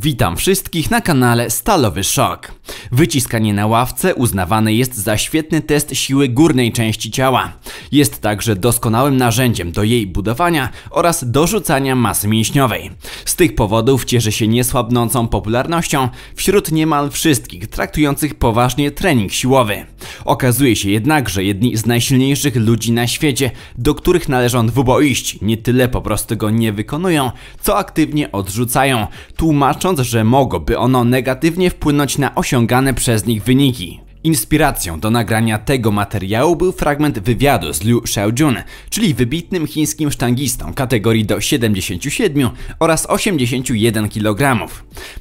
Witam wszystkich na kanale Stalowy Szok. Wyciskanie na ławce uznawane jest za świetny test siły górnej części ciała. Jest także doskonałym narzędziem do jej budowania oraz dorzucania masy mięśniowej. Z tych powodów cieszy się niesłabnącą popularnością wśród niemal wszystkich traktujących poważnie trening siłowy. Okazuje się jednak, że jedni z najsilniejszych ludzi na świecie, do których należą dwuboiści, nie tyle po prostu go nie wykonują, co aktywnie odrzucają, tłumacząc, że mogłoby ono negatywnie wpłynąć na osiąganie uzyskane przez nich wyniki. Inspiracją do nagrania tego materiału był fragment wywiadu z Liu Xiaojun, czyli wybitnym chińskim sztangistą kategorii do 77 oraz 81 kg.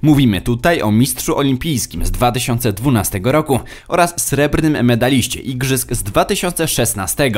Mówimy tutaj o mistrzu olimpijskim z 2012 roku oraz srebrnym medaliście igrzysk z 2016.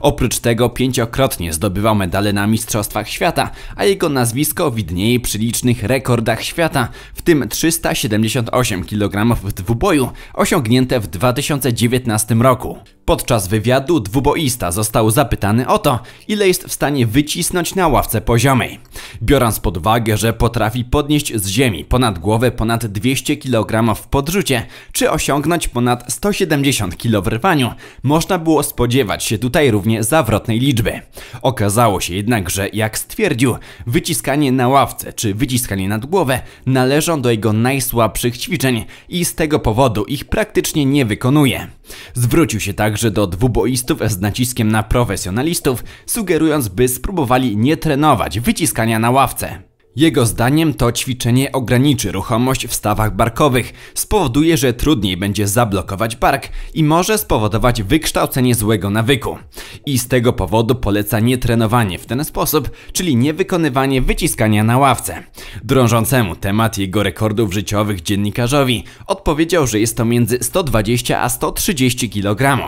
Oprócz tego pięciokrotnie zdobywał medale na Mistrzostwach Świata, a jego nazwisko widnieje przy licznych rekordach świata, w tym 378 kg w dwuboju osiągnięte w w 2019 roku. Podczas wywiadu dwuboista został zapytany o to, ile jest w stanie wycisnąć na ławce poziomej biorąc pod uwagę, że potrafi podnieść z ziemi ponad głowę ponad 200 kg w podrzucie, czy osiągnąć ponad 170 kg w rwaniu, można było spodziewać się tutaj równie zawrotnej liczby. Okazało się jednak, że jak stwierdził, wyciskanie na ławce czy wyciskanie nad głowę należą do jego najsłabszych ćwiczeń i z tego powodu ich praktycznie nie wykonuje. Zwrócił się także do dwuboistów z naciskiem na profesjonalistów, sugerując, by spróbowali nie trenować wyciskania na ławce. Jego zdaniem to ćwiczenie ograniczy ruchomość w stawach barkowych, spowoduje, że trudniej będzie zablokować bark i może spowodować wykształcenie złego nawyku. I z tego powodu poleca nietrenowanie w ten sposób, czyli niewykonywanie wyciskania na ławce. Drążącemu temat jego rekordów życiowych dziennikarzowi odpowiedział, że jest to między 120 a 130 kg.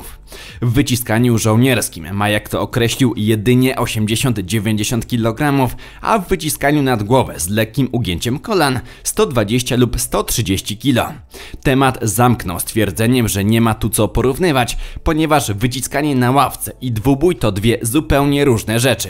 W wyciskaniu żołnierskim ma, jak to określił, jedynie 80-90 kg, a w wyciskaniu nad głowę z lekkim ugięciem kolan 120 lub 130 kg. Temat zamknął stwierdzeniem, że nie ma tu co porównywać, ponieważ wyciskanie na ławce i dwubój to dwie zupełnie różne rzeczy.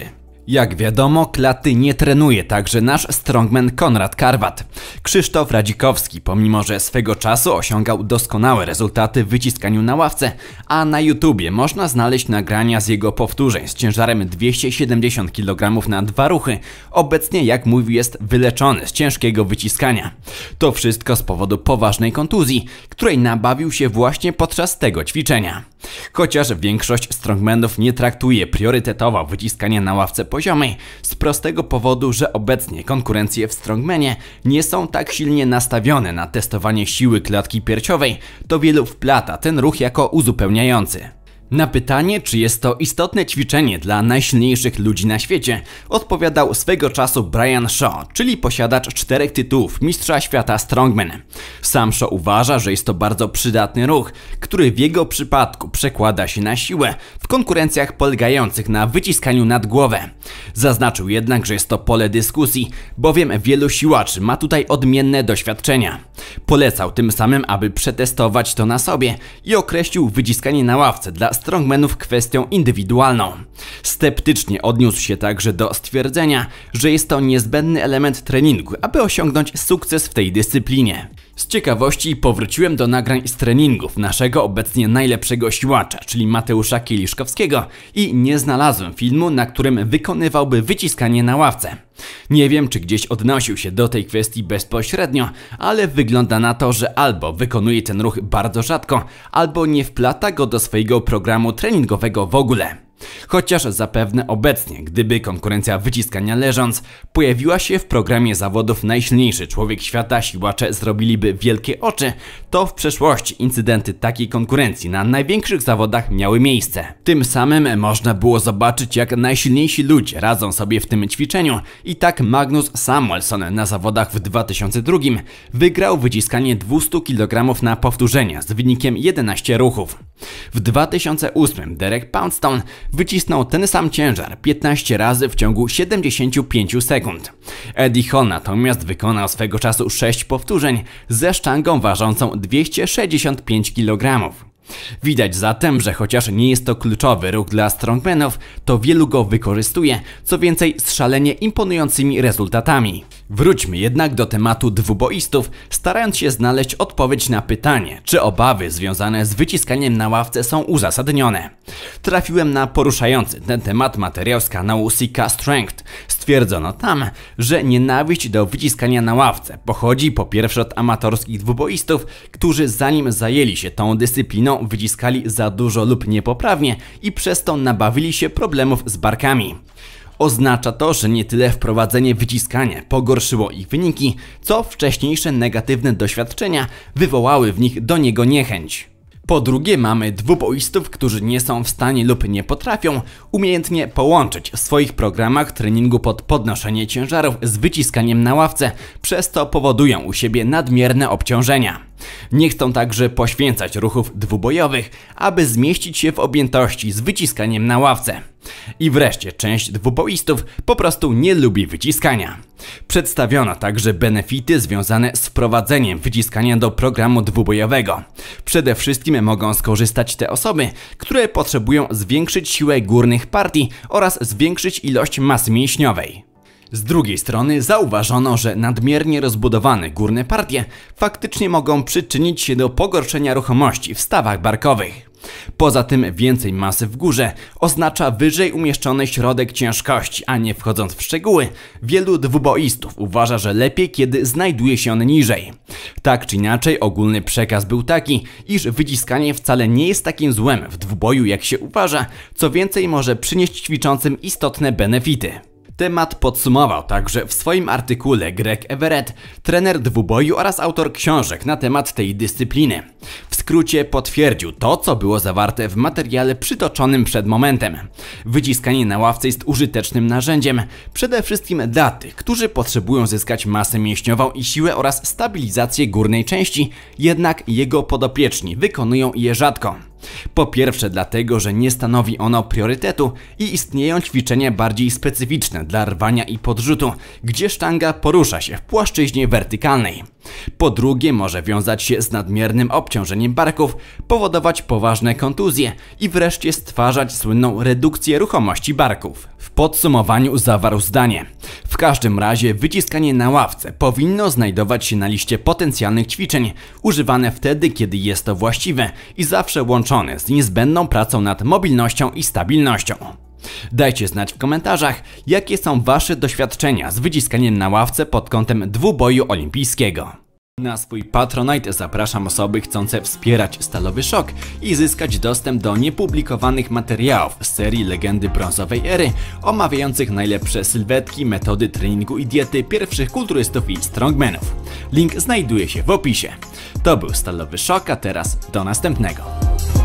Jak wiadomo, klaty nie trenuje także nasz strongman Konrad Karwat. Krzysztof Radzikowski, pomimo że swego czasu osiągał doskonałe rezultaty w wyciskaniu na ławce, a na YouTubie można znaleźć nagrania z jego powtórzeń z ciężarem 270 kg na dwa ruchy, obecnie jak mówi jest wyleczony z ciężkiego wyciskania. To wszystko z powodu poważnej kontuzji, której nabawił się właśnie podczas tego ćwiczenia. Chociaż większość strongmanów nie traktuje priorytetowo wyciskania na ławce poziomej z prostego powodu, że obecnie konkurencje w strongmanie nie są tak silnie nastawione na testowanie siły klatki piersiowej, to wielu wplata ten ruch jako uzupełniający. Na pytanie, czy jest to istotne ćwiczenie dla najsilniejszych ludzi na świecie, odpowiadał swego czasu Brian Shaw, czyli posiadacz czterech tytułów Mistrza Świata Strongman. Sam Shaw uważa, że jest to bardzo przydatny ruch, który w jego przypadku przekłada się na siłę w konkurencjach polegających na wyciskaniu nad głowę. Zaznaczył jednak, że jest to pole dyskusji, bowiem wielu siłaczy ma tutaj odmienne doświadczenia. Polecał tym samym, aby przetestować to na sobie i określił wyciskanie na ławce dla strongmanów kwestią indywidualną. Sceptycznie odniósł się także do stwierdzenia, że jest to niezbędny element treningu, aby osiągnąć sukces w tej dyscyplinie. Z ciekawości powróciłem do nagrań z treningów naszego obecnie najlepszego siłacza, czyli Mateusza Kieliszkowskiego i nie znalazłem filmu, na którym wykonywałby wyciskanie na ławce. Nie wiem, czy gdzieś odnosił się do tej kwestii bezpośrednio, ale wygląda na to, że albo wykonuje ten ruch bardzo rzadko, albo nie wplata go do swojego programu treningowego w ogóle. Chociaż zapewne obecnie, gdyby konkurencja wyciskania leżąc pojawiła się w programie zawodów najsilniejszy człowiek świata, siłacze zrobiliby wielkie oczy, to w przeszłości incydenty takiej konkurencji na największych zawodach miały miejsce. Tym samym można było zobaczyć jak najsilniejsi ludzie radzą sobie w tym ćwiczeniu i tak Magnus Samuelson na zawodach w 2002 wygrał wyciskanie 200 kg na powtórzenia z wynikiem 11 ruchów. W 2008 Derek Poundstone wycisnął ten sam ciężar 15 razy w ciągu 75 sekund. Eddie Hall natomiast wykonał swego czasu 6 powtórzeń ze sztangą ważącą 265 kg. Widać zatem, że chociaż nie jest to kluczowy ruch dla strongmanów, to wielu go wykorzystuje, co więcej z szalenie imponującymi rezultatami. Wróćmy jednak do tematu dwuboistów, starając się znaleźć odpowiedź na pytanie, czy obawy związane z wyciskaniem na ławce są uzasadnione. Trafiłem na poruszający ten temat materiał z kanału Sika Strength, Stwierdzono tam, że nienawiść do wyciskania na ławce pochodzi po pierwsze od amatorskich dwuboistów, którzy zanim zajęli się tą dyscypliną wyciskali za dużo lub niepoprawnie i przez to nabawili się problemów z barkami. Oznacza to, że nie tyle wprowadzenie wyciskania pogorszyło ich wyniki, co wcześniejsze negatywne doświadczenia wywołały w nich do niego niechęć. Po drugie mamy dwuboistów, którzy nie są w stanie lub nie potrafią umiejętnie połączyć w swoich programach treningu pod podnoszenie ciężarów z wyciskaniem na ławce, przez to powodują u siebie nadmierne obciążenia. Nie chcą także poświęcać ruchów dwubojowych, aby zmieścić się w objętości z wyciskaniem na ławce. I wreszcie część dwuboistów po prostu nie lubi wyciskania. Przedstawiono także benefity związane z wprowadzeniem wyciskania do programu dwubojowego. Przede wszystkim mogą skorzystać te osoby, które potrzebują zwiększyć siłę górnych partii oraz zwiększyć ilość masy mięśniowej. Z drugiej strony zauważono, że nadmiernie rozbudowane górne partie faktycznie mogą przyczynić się do pogorszenia ruchomości w stawach barkowych. Poza tym więcej masy w górze oznacza wyżej umieszczony środek ciężkości, a nie wchodząc w szczegóły, wielu dwuboistów uważa, że lepiej kiedy znajduje się on niżej. Tak czy inaczej ogólny przekaz był taki, iż wyciskanie wcale nie jest takim złem w dwuboju jak się uważa, co więcej może przynieść ćwiczącym istotne benefity. Temat podsumował także w swoim artykule Greg Everett, trener dwuboju oraz autor książek na temat tej dyscypliny. W skrócie potwierdził to, co było zawarte w materiale przytoczonym przed momentem. Wyciskanie na ławce jest użytecznym narzędziem, przede wszystkim dla tych, którzy potrzebują zyskać masę mięśniową i siłę oraz stabilizację górnej części, jednak jego podopieczni wykonują je rzadko. Po pierwsze dlatego, że nie stanowi ono priorytetu i istnieją ćwiczenia bardziej specyficzne dla rwania i podrzutu, gdzie sztanga porusza się w płaszczyźnie wertykalnej. Po drugie może wiązać się z nadmiernym obciążeniem barków, powodować poważne kontuzje i wreszcie stwarzać słynną redukcję ruchomości barków. W podsumowaniu zawarł zdanie – w każdym razie wyciskanie na ławce powinno znajdować się na liście potencjalnych ćwiczeń, używane wtedy, kiedy jest to właściwe i zawsze łączone z niezbędną pracą nad mobilnością i stabilnością. Dajcie znać w komentarzach, jakie są Wasze doświadczenia z wyciskaniem na ławce pod kątem dwuboju olimpijskiego. Na swój Patronite zapraszam osoby chcące wspierać Stalowy Szok i zyskać dostęp do niepublikowanych materiałów z serii Legendy Brązowej Ery, omawiających najlepsze sylwetki, metody treningu i diety pierwszych kulturystów i strongmenów. Link znajduje się w opisie. To był Stalowy Szok, a teraz do następnego.